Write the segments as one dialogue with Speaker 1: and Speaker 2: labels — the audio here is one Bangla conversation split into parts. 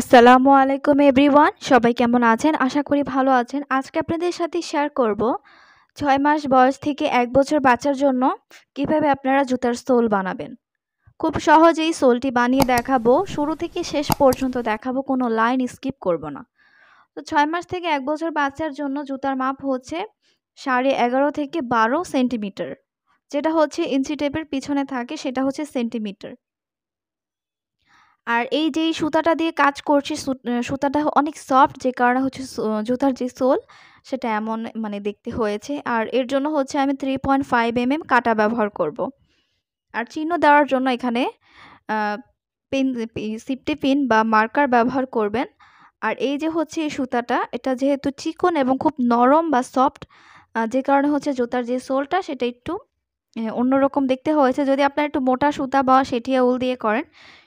Speaker 1: আসসালামু আলাইকুম এভরিওয়ান সবাই কেমন আছেন আশা করি ভালো আছেন আজকে আপনাদের সাথে শেয়ার করব ছয় মাস বয়স থেকে এক বছর বাচ্চার জন্য কিভাবে আপনারা জুতার সোল বানাবেন খুব সহজেই সোলটি বানিয়ে দেখাবো শুরু থেকে শেষ পর্যন্ত দেখাবো কোনো লাইন স্কিপ করব না তো ছয় মাস থেকে এক বছর বাচ্চার জন্য জুতার মাপ হচ্ছে সাড়ে এগারো থেকে বারো সেন্টিমিটার যেটা হচ্ছে ইঞ্চি টেপের পিছনে থাকে সেটা হচ্ছে সেন্টিমিটার আর এই যে সুতাটা দিয়ে কাজ করছি সুতাটা অনেক সফট যে কারণে হচ্ছে জুতার যে সোল সেটা এমন মানে দেখতে হয়েছে আর এর জন্য হচ্ছে আমি three point five M M কাটা ব্যবহার করব। আর চিহ্ন দেওয়ার জন্য এখানে পেন সিফটি পিন বা মার্কার ব্যবহার করবেন আর এই যে হচ্ছে এই সুতাটা এটা যেহেতু চিকন এবং খুব নরম বা সফট যে কারণে হচ্ছে জুতার যে সোলটা সেটা একটু অন্যরকম দেখতে হয়েছে যদি আপনারা একটু মোটা সুতা বা সেটিয়া উল দিয়ে করেন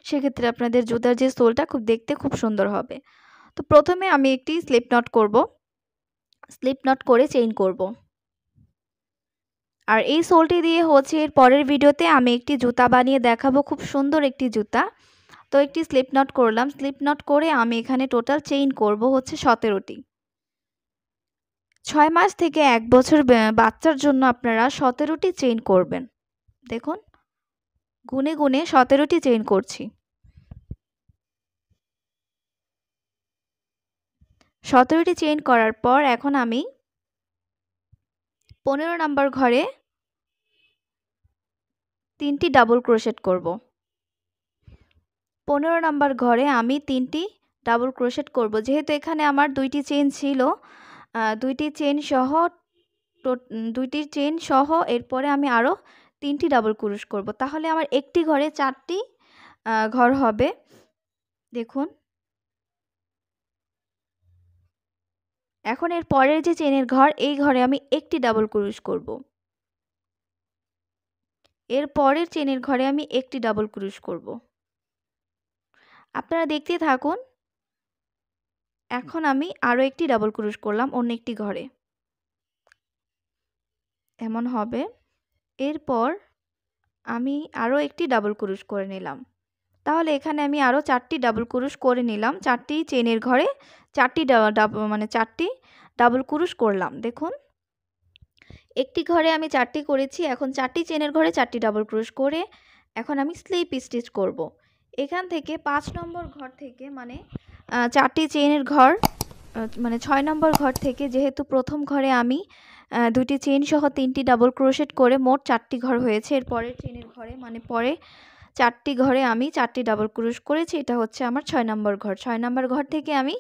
Speaker 1: সেক্ষেত্রে আপনাদের জুতার যে সোলটা খুব দেখতে খুব সুন্দর হবে তো প্রথমে আমি একটি স্লিপ নট করব স্লিপ নট করে চেইন করব। আর এই সোলটি দিয়ে হচ্ছে এর পরের ভিডিওতে আমি একটি জুতা বানিয়ে দেখাবো খুব সুন্দর একটি জুতা তো একটি স্লিপ নট করলাম স্লিপ নট করে আমি এখানে টোটাল চেইন করব হচ্ছে সতেরোটি ছয় মাস থেকে এক বছর বাচ্চার জন্য আপনারা সতেরোটি চেইন করবেন দেখুন গুনে গুনে সতেরোটি চেইন করছি সতেরোটি চেইন করার পর এখন আমি পনেরো নাম্বার ঘরে তিনটি ডাবল ক্রোশেট করব পনেরো নাম্বার ঘরে আমি তিনটি ডাবল ক্রোশেট করব যেহেতু এখানে আমার দুইটি চেইন ছিল দুইটি চেন সহ দুইটি চেন সহ এরপরে আমি আরও তিনটি ডাবল কুরুশ করব তাহলে আমার একটি ঘরে চারটি ঘর হবে দেখুন এখন এর পরের যে চেনের ঘর এই ঘরে আমি একটি ডাবল কুরুশ করব এর পরের চেনের ঘরে আমি একটি ডাবল কুরুশ করব আপনারা দেখতে থাকুন এখন আমি আরও একটি ডাবল ক্রুশ করলাম অন্য একটি ঘরে এমন হবে এরপর আমি আরও একটি ডাবল ক্রুশ করে নিলাম তাহলে এখানে আমি আরও চারটি ডাবল ক্রুশ করে নিলাম চারটি চেনের ঘরে চারটি মানে চারটি ডাবল ক্রুশ করলাম দেখুন একটি ঘরে আমি চারটি করেছি এখন চারটি চেনের ঘরে চারটি ডাবল ক্রুশ করে এখন আমি স্লিপ স্টিচ করব। এখান থেকে পাঁচ নম্বর ঘর থেকে মানে চারটি চেইনের ঘর মানে ছয় নম্বর ঘর থেকে যেহেতু প্রথম ঘরে আমি দুটি চেইন সহ তিনটি ডাবল ক্রোশেট করে মোট চারটি ঘর হয়েছে এর পরের চেইনের ঘরে মানে পরে চারটি ঘরে আমি চারটি ডাবল ক্রোশ করেছি এটা হচ্ছে আমার ছয় নম্বর ঘর ছয় নম্বর ঘর থেকে আমি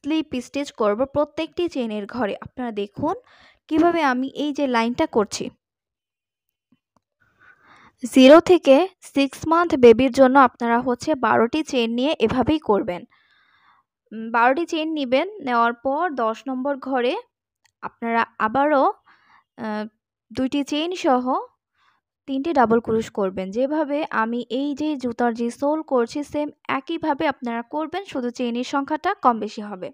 Speaker 1: স্লিপ স্টিচ করব প্রত্যেকটি চেনের ঘরে আপনারা দেখুন কিভাবে আমি এই যে লাইনটা করছি জিরো থেকে সিক্স মান্থ বেবির জন্য আপনারা হচ্ছে বারোটি চেন নিয়ে এভাবেই করবেন বারোটি চেন নেবেন নেওয়ার পর দশ নম্বর ঘরে আপনারা আবারও দুইটি চেন সহ তিনটি ডাবল ক্রুশ করবেন যেভাবে আমি এই যে জুতার যে সোল করছি সেম একইভাবে আপনারা করবেন শুধু চেইনের সংখ্যাটা কম বেশি হবে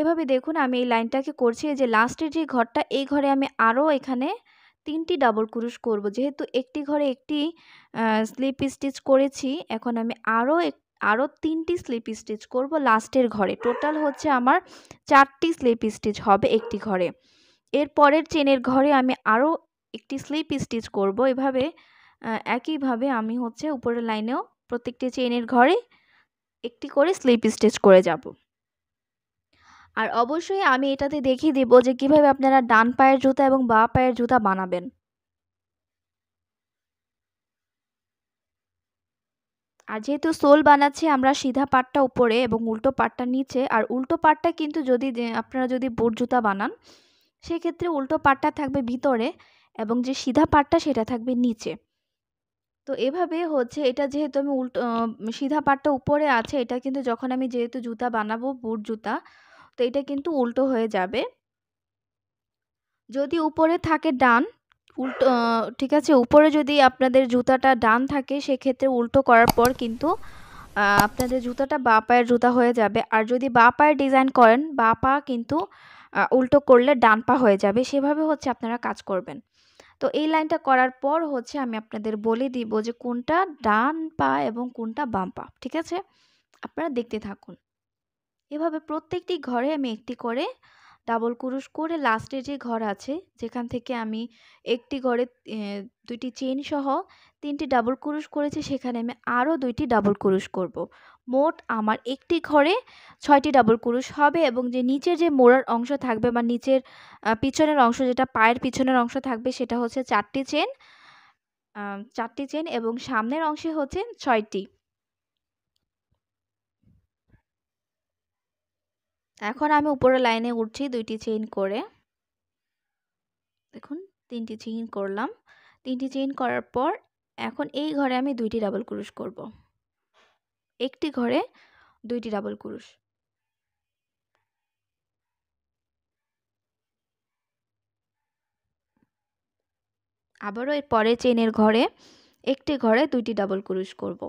Speaker 1: এভাবে দেখুন আমি এই লাইনটাকে করছি যে লাস্টের যে ঘরটা এই ঘরে আমি আরও এখানে তিনটি ডাবল ক্রুশ করব যেহেতু একটি ঘরে একটি স্লিপ স্টিচ করেছি এখন আমি আরও এক আরও তিনটি স্লিপ স্টিচ করব লাস্টের ঘরে টোটাল হচ্ছে আমার চারটি স্লিপ স্টিচ হবে একটি ঘরে এর পরের চেনের ঘরে আমি আরও একটি স্লিপ স্টিচ করব এভাবে একইভাবে আমি হচ্ছে উপরের লাইনেও প্রত্যেকটি চেনের ঘরে একটি করে স্লিপ স্টিচ করে যাব আর অবশ্যই আমি এটাতে দেখিয়ে দেব যে কিভাবে আপনারা ডান পায়ের জুতা এবং বা পায়ের জুতা বানাবেন আর যেহেতু সোল বানাচ্ছি আমরা সিধা পাটটা উপরে এবং উল্টো পাটটা নিচে আর উল্টো পাটটা কিন্তু যদি আপনারা যদি বোট জুতা বানান সেক্ষেত্রে উল্টো পাটটা থাকবে ভিতরে এবং যে সিধা পাটটা সেটা থাকবে নিচে তো এভাবে হচ্ছে এটা যেহেতু আমি উল্টো সিধা পাটটা উপরে আছে এটা কিন্তু যখন আমি যেহেতু জুতা বানাবো বুট জুতা তো এটা কিন্তু উল্টো হয়ে যাবে যদি উপরে থাকে ডান উল্টো ঠিক আছে উপরে যদি আপনাদের জুতাটা ডান থাকে সেক্ষেত্রে উল্টো করার পর কিন্তু আপনাদের জুতাটা বা পায়ের জুতা হয়ে যাবে আর যদি বা পায়ের ডিজাইন করেন বা পা কিন্তু উল্টো করলে ডান পা হয়ে যাবে সেভাবে হচ্ছে আপনারা কাজ করবেন তো এই লাইনটা করার পর হচ্ছে আমি আপনাদের বলে দিব যে কোনটা ডান পা এবং কোনটা বাম পা ঠিক আছে আপনারা দেখতে থাকুন এভাবে প্রত্যেকটি ঘরে আমি একটি করে ডাবল কুরুশ করে লাস্টে যে ঘর আছে যেখান থেকে আমি একটি ঘরে দুইটি চেন সহ তিনটি ডাবল কুরুশ করেছি সেখানে আমি আরও দুইটি ডাবল কুরুশ করব। মোট আমার একটি ঘরে ছয়টি ডাবল কুরুশ হবে এবং যে নিচের যে মোড়ার অংশ থাকবে বা নিচের পিছনের অংশ যেটা পায়ের পিছনের অংশ থাকবে সেটা হচ্ছে চারটি চেন চারটি চেন এবং সামনের অংশে হচ্ছে ছয়টি এখন আমি উপরে লাইনে উঠছি দুইটি চেইন করে দেখুন তিনটি চেইন করলাম তিনটি চেইন করার পর এখন এই ঘরে আমি দুইটি ডাবল ক্রুশ করব একটি ঘরে দুইটি ডাবল ক্রুশ আবারও এর পরে চেনের ঘরে একটি ঘরে দুইটি ডাবল ক্রুশ করব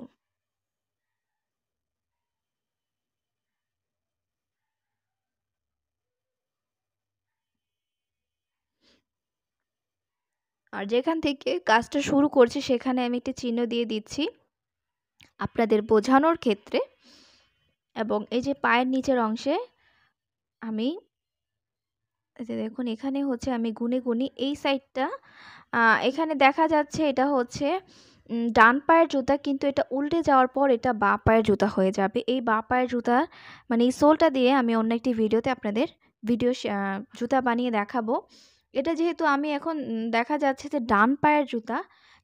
Speaker 1: আর যেখান থেকে কাজটা শুরু করছি সেখানে আমি একটি চিহ্ন দিয়ে দিচ্ছি আপনাদের বোঝানোর ক্ষেত্রে এবং এই যে পায়ের নিচের অংশে আমি যে দেখুন এখানে হচ্ছে আমি গুনে গুনি এই সাইডটা এখানে দেখা যাচ্ছে এটা হচ্ছে ডান পায়ের জুতা কিন্তু এটা উল্টে যাওয়ার পর এটা বা পায়ের জুতা হয়ে যাবে এই বা পায়ের জুতা মানে এই সোলটা দিয়ে আমি অন্য একটি ভিডিওতে আপনাদের ভিডিও জুতা বানিয়ে দেখাবো এটা যেহেতু আমি এখন দেখা যাচ্ছে যে ডান পায়ের জুতা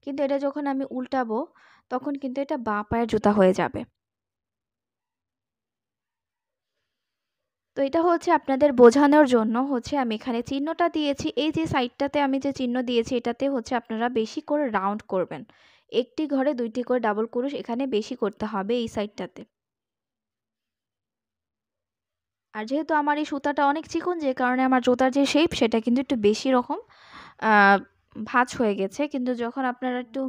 Speaker 1: কিন্তু এটা যখন আমি উল্টাবো তখন কিন্তু এটা বাঁ পায়ের জুতা হয়ে যাবে তো এটা হচ্ছে আপনাদের বোঝানোর জন্য হচ্ছে আমি এখানে চিহ্নটা দিয়েছি এই যে সাইডটাতে আমি যে চিহ্ন দিয়েছি এটাতে হচ্ছে আপনারা বেশি করে রাউন্ড করবেন একটি ঘরে দুইটি করে ডাবল কুরুশ এখানে বেশি করতে হবে এই সাইডটাতে আর যেহেতু আমার এই সুতাটা অনেক চিকন যে কারণে আমার জোতার যে শেপ সেটা কিন্তু একটু বেশি রকম ভাঁজ হয়ে গেছে কিন্তু যখন আপনারা একটু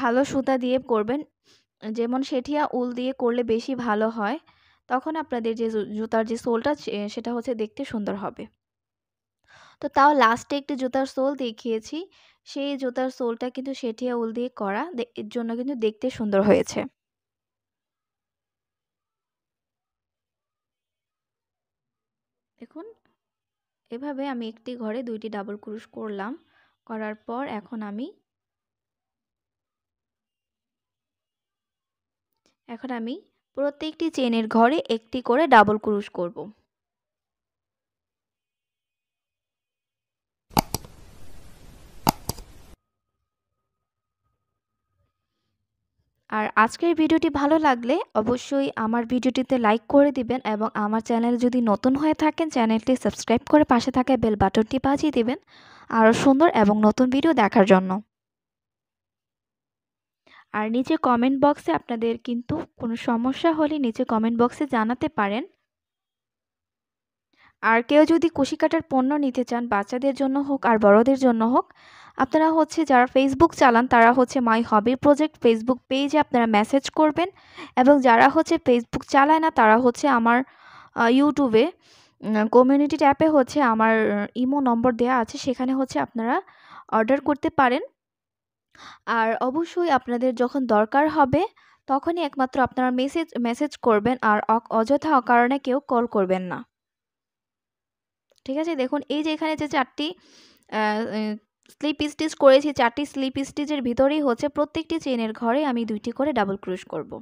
Speaker 1: ভালো সুতা দিয়ে করবেন যেমন সেঠিয়া উল দিয়ে করলে বেশি ভালো হয় তখন আপনাদের যে জুতার যে সোলটা সেটা হচ্ছে দেখতে সুন্দর হবে তো তাও লাস্টে একটি জুতার সোল দেখিয়েছি সেই জুতার সোলটা কিন্তু সেঠিয়া উল দিয়ে করা এর জন্য কিন্তু দেখতে সুন্দর হয়েছে দেখুন এভাবে আমি একটি ঘরে দুইটি ডাবল ক্রুশ করলাম করার পর এখন আমি এখন আমি প্রত্যেকটি চেনের ঘরে একটি করে ডাবল ক্রুশ করব আর আজকের ভিডিওটি ভালো লাগলে অবশ্যই আমার ভিডিওটিতে লাইক করে দিবেন এবং আমার চ্যানেল যদি নতুন হয়ে থাকেন চ্যানেলটি সাবস্ক্রাইব করে পাশে থাকা বেল বাটনটি বাজিয়ে দিবেন আরও সুন্দর এবং নতুন ভিডিও দেখার জন্য আর নিচে কমেন্ট বক্সে আপনাদের কিন্তু কোনো সমস্যা হলে নিচে কমেন্ট বক্সে জানাতে পারেন আর কেউ যদি কুশিকাটার পণ্য নিতে চান বাচ্চাদের জন্য হোক আর বড়দের জন্য হোক আপনারা হচ্ছে যারা ফেসবুক চালান তারা হচ্ছে মাই হবি প্রজেক্ট ফেসবুক পেজে আপনারা মেসেজ করবেন এবং যারা হচ্ছে ফেসবুক চালায় না তারা হচ্ছে আমার ইউটিউবে কমিউনিটি ট্যাপে হচ্ছে আমার ইমো নম্বর দেয়া আছে সেখানে হচ্ছে আপনারা অর্ডার করতে পারেন আর অবশ্যই আপনাদের যখন দরকার হবে তখনই একমাত্র আপনারা মেসেজ মেসেজ করবেন আর অযথা অকারণে কেউ কল করবেন না ঠিক আছে দেখুন এই যে এখানে যে চারটি স্লিপ স্টিচ করেছি চারটি স্লিপ স্টিচের ভিতরেই হচ্ছে প্রত্যেকটি চেনের ঘরে আমি দুইটি করে ডাবল ক্রুশ করব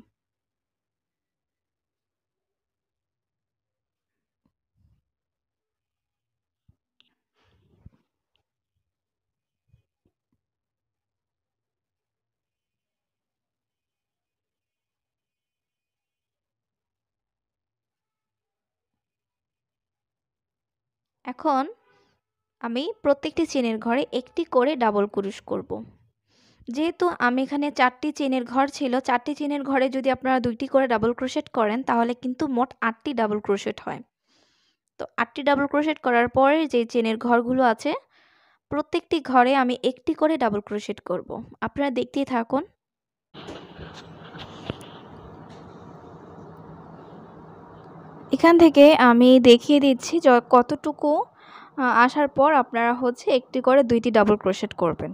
Speaker 1: এখন আমি প্রত্যেকটি চেনের ঘরে একটি করে ডাবল ক্রুশ করব। যেহেতু আমি এখানে চারটি চেনের ঘর ছিল চারটি চেনের ঘরে যদি আপনারা দুইটি করে ডাবল ক্রোশেট করেন তাহলে কিন্তু মোট আটটি ডাবল ক্রোশেট হয় তো আটটি ডাবল ক্রোশেট করার পরে যে চেনের ঘরগুলো আছে প্রত্যেকটি ঘরে আমি একটি করে ডাবল ক্রোশেট করব। আপনারা দেখতেই থাকুন এখান থেকে আমি দেখিয়ে দিচ্ছি কতটুকু আসার পর আপনারা হচ্ছে একটি করে দুইটি ডাবল ক্রোশেট করবেন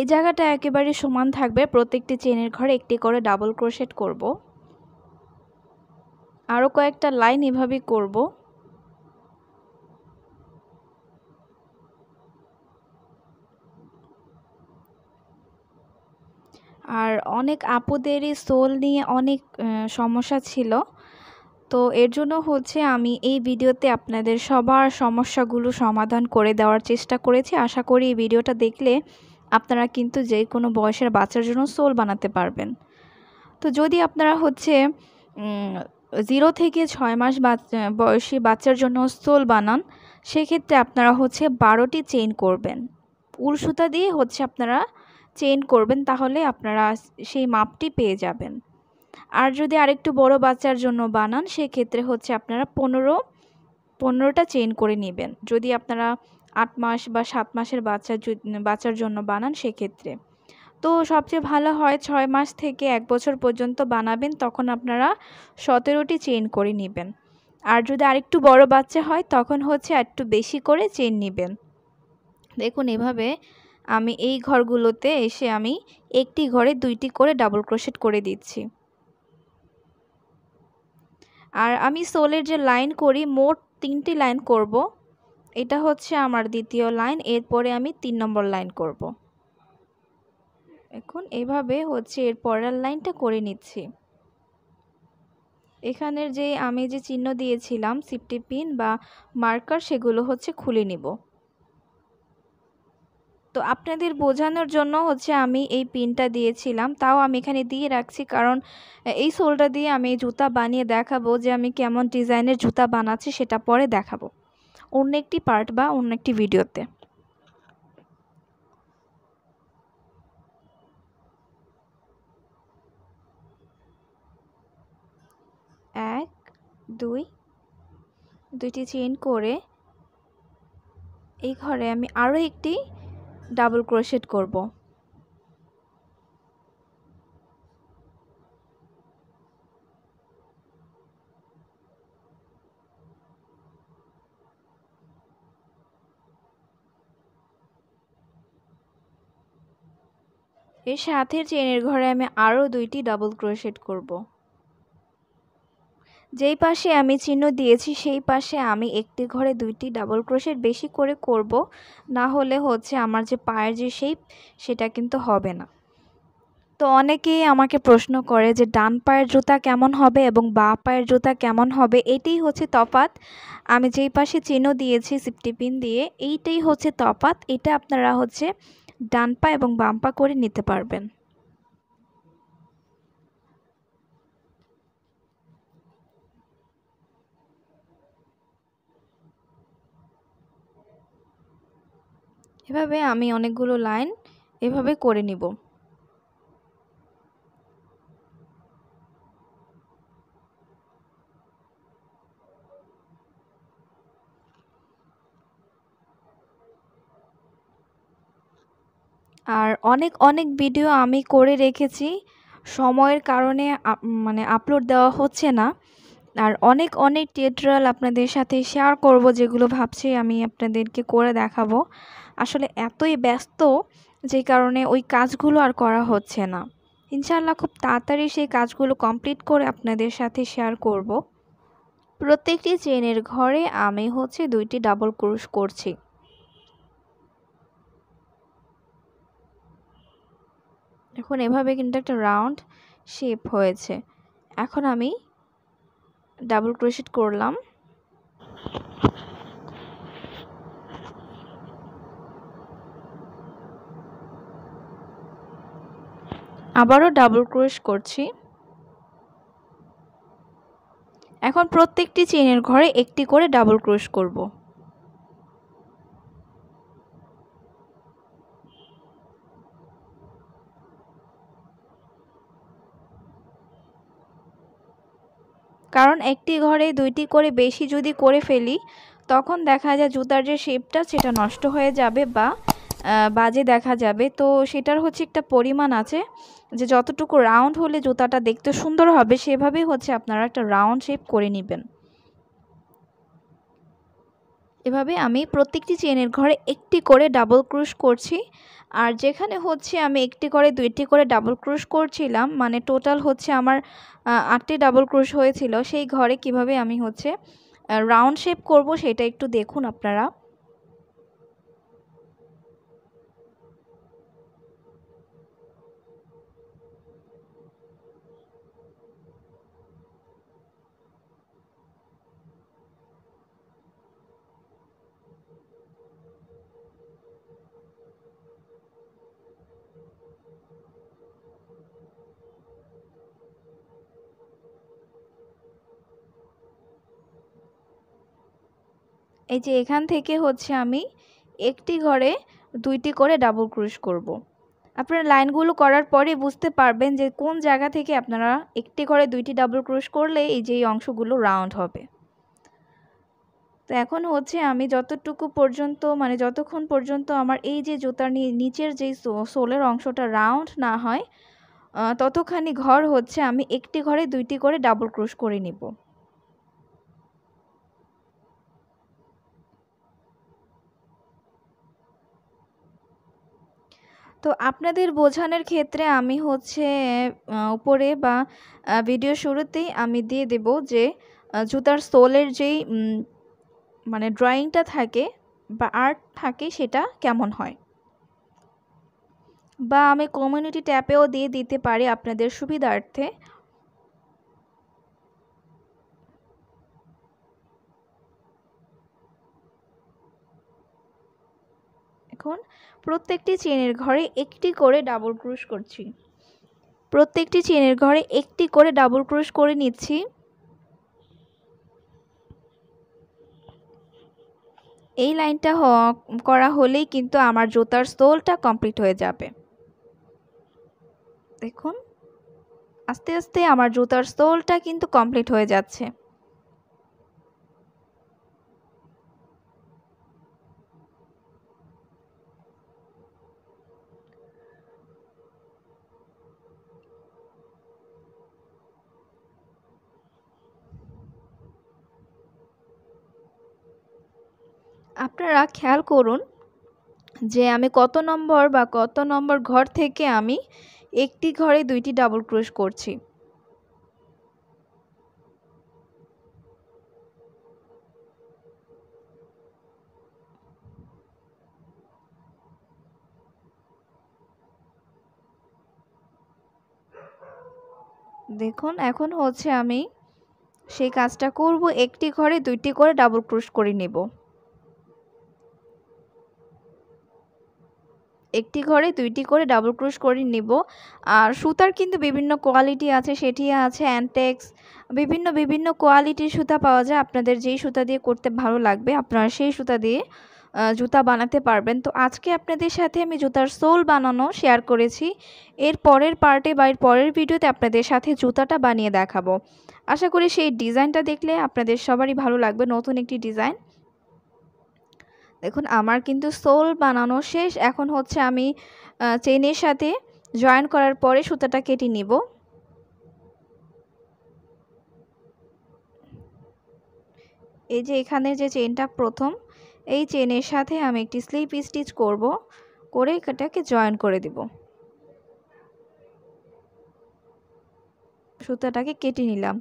Speaker 1: এই জায়গাটা একেবারে সমান থাকবে প্রত্যেকটি চেনের ঘরে একটি করে ডাবল ক্রোশেট করব আরও কয়েকটা লাইন এভাবে করবো আর অনেক আপুদেরই সোল নিয়ে অনেক সমস্যা ছিল তো এর জন্য হচ্ছে আমি এই ভিডিওতে আপনাদের সবার সমস্যাগুলো সমাধান করে দেওয়ার চেষ্টা করেছি আশা করি এই ভিডিওটা দেখলে আপনারা কিন্তু যে কোনো বয়সের বাচ্চার জন্য সোল বানাতে পারবেন তো যদি আপনারা হচ্ছে জিরো থেকে ছয় মাস বয়সী বাচ্চার জন্য সোল বানান সেক্ষেত্রে আপনারা হচ্ছে বারোটি চেইন করবেন উল সুতা দিয়ে হচ্ছে আপনারা চেন করবেন তাহলে আপনারা সেই মাপটি পেয়ে যাবেন আর যদি আরেকটু বড় বাচ্চার জন্য বানান সেক্ষেত্রে হচ্ছে আপনারা পনেরো পনেরোটা চেন করে নেবেন যদি আপনারা আট মাস বা সাত মাসের বাচ্চার বাচ্চার জন্য বানান সেক্ষেত্রে তো সবচেয়ে ভালো হয় ছয় মাস থেকে এক বছর পর্যন্ত বানাবেন তখন আপনারা সতেরোটি চেন করে নেবেন আর যদি আরেকটু বড় বাচ্চা হয় তখন হচ্ছে একটু বেশি করে চেন নেবেন দেখুন এভাবে আমি এই ঘরগুলোতে এসে আমি একটি ঘরে দুইটি করে ডাবল ক্রোশেট করে দিচ্ছি আর আমি সোলের যে লাইন করি মোট তিনটি লাইন করব এটা হচ্ছে আমার দ্বিতীয় লাইন এরপরে আমি তিন নম্বর লাইন করব এখন এভাবে হচ্ছে এর পরের লাইনটা করে নিচ্ছি এখানের যে আমি যে চিহ্ন দিয়েছিলাম সিফটি পিন বা মার্কার সেগুলো হচ্ছে খুলে নিব তো আপনাদের বোঝানোর জন্য হচ্ছে আমি এই পিনটা দিয়েছিলাম তাও আমি এখানে দিয়ে রাখছি কারণ এই সোলটা দিয়ে আমি জুতা বানিয়ে দেখাবো যে আমি কেমন ডিজাইনের জুতা বানাচ্ছি সেটা পরে দেখাবো অন্য একটি পার্ট বা অন্য একটি ভিডিওতে এক দুই দুইটি চেন করে এই ঘরে আমি আরও একটি ডাবল ক্রোশেট করব এর সাথে চেনের ঘরে আমি আরও দুইটি ডাবল ক্রোশেট করব যেই পাশে আমি চিহ্ন দিয়েছি সেই পাশে আমি একটি ঘরে দুইটি ডাবল ক্রোশের বেশি করে করব না হলে হচ্ছে আমার যে পায়ের যে শেপ সেটা কিন্তু হবে না তো অনেকেই আমাকে প্রশ্ন করে যে ডান পায়ের জুতা কেমন হবে এবং বা পায়ের জুতা কেমন হবে এটাই হচ্ছে তফাত আমি যেই পাশে চিহ্ন দিয়েছি সিফটি পিন দিয়ে এইটাই হচ্ছে তফাত এটা আপনারা হচ্ছে ডান পা এবং বাম পা করে নিতে পারবেন এভাবে আমি অনেকগুলো লাইন এভাবে করে নিব আর অনেক অনেক ভিডিও আমি করে রেখেছি সময়ের কারণে মানে আপলোড দেওয়া হচ্ছে না আর অনেক অনেক টিউটোরিয়াল আপনাদের সাথে শেয়ার করব যেগুলো ভাবছি আমি আপনাদেরকে করে দেখাবো আসলে এতই ব্যস্ত যে কারণে ওই কাজগুলো আর করা হচ্ছে না ইনশাল্লাহ খুব তাড়াতাড়ি সেই কাজগুলো কমপ্লিট করে আপনাদের সাথে শেয়ার করব প্রত্যেকটি চেনের ঘরে আমি হচ্ছে দুইটি ডাবল ক্রুশ করছি এখন এভাবে কিন্তু একটা রাউন্ড শেপ হয়েছে এখন আমি ডাবল ক্রোশেট করলাম আবারও ডাবল ক্রোশ করছি এখন প্রত্যেকটি চেনের ঘরে একটি করে ডাবল ক্রোশ করবো কারণ একটি ঘরে দুইটি করে বেশি যদি করে ফেলি তখন দেখা যায় জুতার যে শেপটা সেটা নষ্ট হয়ে যাবে বা বাজে দেখা যাবে তো সেটার হচ্ছে একটা পরিমাণ আছে যে যতটুকু রাউন্ড হলে জুতাটা দেখতে সুন্দর হবে সেভাবেই হচ্ছে আপনারা একটা রাউন্ড শেপ করে নেবেন এভাবে আমি প্রত্যেকটি চেনের ঘরে একটি করে ডাবল ক্রুশ করছি আর যেখানে হচ্ছে আমি একটি করে দুইটি করে ডাবল ক্রুশ করছিলাম মানে টোটাল হচ্ছে আমার আটটি ডাবল ক্রুশ হয়েছিল সেই ঘরে কিভাবে আমি হচ্ছে রাউন্ড শেপ করব সেটা একটু দেখুন আপনারা এই যে এখান থেকে হচ্ছে আমি একটি ঘরে দুইটি করে ডাবল ক্রুশ করব। আপনারা লাইনগুলো করার পরে বুঝতে পারবেন যে কোন জায়গা থেকে আপনারা একটি ঘরে দুইটি ডাবল ক্রুশ করলে এই যে এই অংশগুলো রাউন্ড হবে তো এখন হচ্ছে আমি যতটুকু পর্যন্ত মানে যতক্ষণ পর্যন্ত আমার এই যে জুতার নিচের যেই সোলের অংশটা রাউন্ড না হয় ততখানি ঘর হচ্ছে আমি একটি ঘরে দুইটি করে ডাবল ক্রুশ করে নিব তো আপনাদের বোঝানোর ক্ষেত্রে আমি হচ্ছে উপরে বা ভিডিও শুরুতেই আমি দিয়ে দেব যে জুতার সোলের যেই মানে ড্রয়িংটা থাকে বা আর্ট থাকে সেটা কেমন হয় বা আমি কমিউনিটি ট্যাপেও দিয়ে দিতে পারি আপনাদের সুবিধার্থে এখন প্রত্যেকটি চেনের ঘরে একটি করে ডাবল ক্রুশ করছি প্রত্যেকটি চেনের ঘরে একটি করে ডাবল ক্রুশ করে নিচ্ছি এই লাইনটা করা হলেই কিন্তু আমার জুতার সোলটা কমপ্লিট হয়ে যাবে দেখুন আস্তে আস্তে আমার জুতার সোলটা কিন্তু কমপ্লিট হয়ে যাচ্ছে আপনারা খেয়াল করুন যে আমি কত নম্বর বা কত নম্বর ঘর থেকে আমি একটি ঘরে দুইটি ডাবল ক্রোশ করছি দেখুন এখন হচ্ছে আমি সেই কাজটা করব একটি ঘরে দুইটি করে ডাবল ক্রোশ করে নেব একটি ঘরে দুইটি করে ডাবল ক্রোশ করে নিব আর সুতার কিন্তু বিভিন্ন কোয়ালিটি আছে সেটি আছে অ্যান্টেক্স বিভিন্ন বিভিন্ন কোয়ালিটির সুতা পাওয়া যায় আপনাদের যেই সুতা দিয়ে করতে ভালো লাগবে আপনারা সেই সুতা দিয়ে জুতা বানাতে পারবেন তো আজকে আপনাদের সাথে আমি জুতার সোল বানানো শেয়ার করেছি এর পরের পার্টে বা এর পরের ভিডিওতে আপনাদের সাথে জুতাটা বানিয়ে দেখাবো আশা করি সেই ডিজাইনটা দেখলে আপনাদের সবারই ভালো লাগবে নতুন একটি ডিজাইন দেখুন আমার কিন্তু সোল বানানো শেষ এখন হচ্ছে আমি চেনের সাথে জয়েন করার পরে সুতাটা কেটে নেব এই যে এখানে যে চেনটা প্রথম এই চেনের সাথে আমি একটি স্লিপ স্টিচ করব করে এটাকে জয়েন করে দেব সুতাটাকে কেটে নিলাম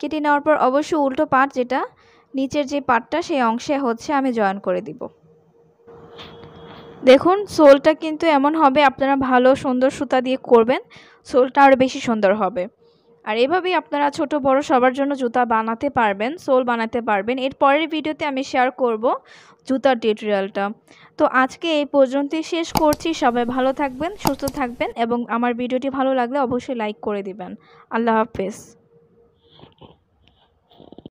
Speaker 1: কেটে নেওয়ার পর অবশ্য উল্টো পাট যেটা নিচের যে পাটটা সেই অংশে হচ্ছে আমি জয়েন করে দিব দেখুন সোলটা কিন্তু এমন হবে আপনারা ভালো সুন্দর সুতা দিয়ে করবেন সোলটা আরও বেশি সুন্দর হবে আর এভাবেই আপনারা ছোট বড় সবার জন্য জুতা বানাতে পারবেন সোল বানাতে পারবেন এর পরের ভিডিওতে আমি শেয়ার করব জুতার টিউটোরিয়ালটা তো আজকে এই পর্যন্তই শেষ করছি সবাই ভালো থাকবেন সুস্থ থাকবেন এবং আমার ভিডিওটি ভালো লাগলে অবশ্যই লাইক করে দিবেন আল্লাহ হাফেজ